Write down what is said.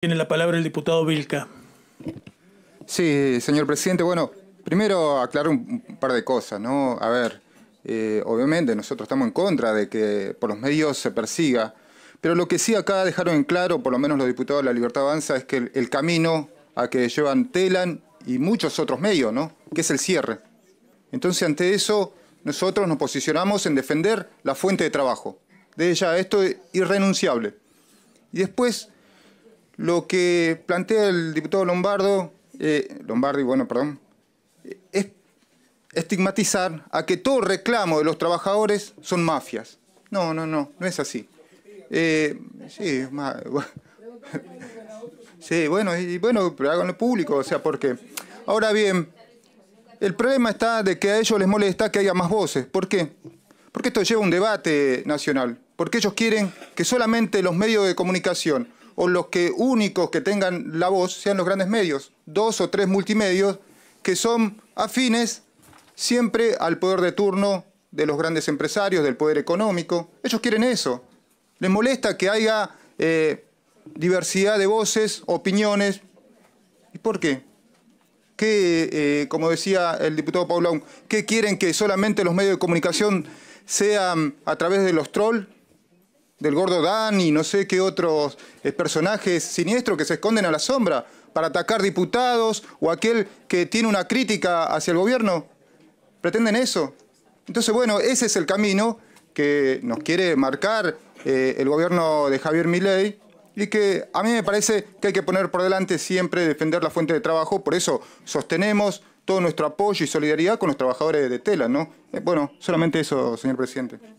Tiene la palabra el diputado Vilca. Sí, señor presidente. Bueno, primero aclarar un par de cosas, ¿no? A ver, eh, obviamente nosotros estamos en contra de que por los medios se persiga, pero lo que sí acá dejaron en claro, por lo menos los diputados de la Libertad Avanza, es que el, camino a que llevan Telan y muchos otros medios, ¿no? Que es el cierre. Entonces, ante eso, nosotros nos posicionamos en defender la fuente de trabajo. De ella, esto es irrenunciable. Y después lo que plantea el diputado Lombardo, eh, Lombardi, bueno, perdón, es estigmatizar a que todo reclamo de los trabajadores son mafias. No, no, no, no es así. Eh, sí, bueno, sí, bueno, y bueno, pero háganlo público, o sea, porque. Ahora bien, el problema está de que a ellos les molesta que haya más voces. ¿Por qué? Porque esto lleva un debate nacional. Porque ellos quieren que solamente los medios de comunicación o los que únicos que tengan la voz sean los grandes medios, dos o tres multimedios que son afines siempre al poder de turno de los grandes empresarios, del poder económico. Ellos quieren eso. Les molesta que haya eh, diversidad de voces, opiniones. ¿Y por qué? Que, eh, como decía el diputado Paulón, ¿qué quieren que solamente los medios de comunicación sean a través de los trolls? del gordo Dan no sé qué otros eh, personajes siniestros que se esconden a la sombra para atacar diputados o aquel que tiene una crítica hacia el gobierno. ¿Pretenden eso? Entonces, bueno, ese es el camino que nos quiere marcar eh, el gobierno de Javier Milei y que a mí me parece que hay que poner por delante siempre defender la fuente de trabajo, por eso sostenemos todo nuestro apoyo y solidaridad con los trabajadores de Tela, ¿no? Eh, bueno, solamente eso, señor presidente.